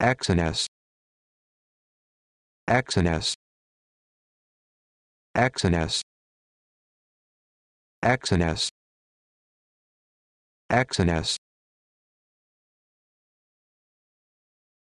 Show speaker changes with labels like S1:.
S1: Exynos Exynos Exynos Exynos Exynos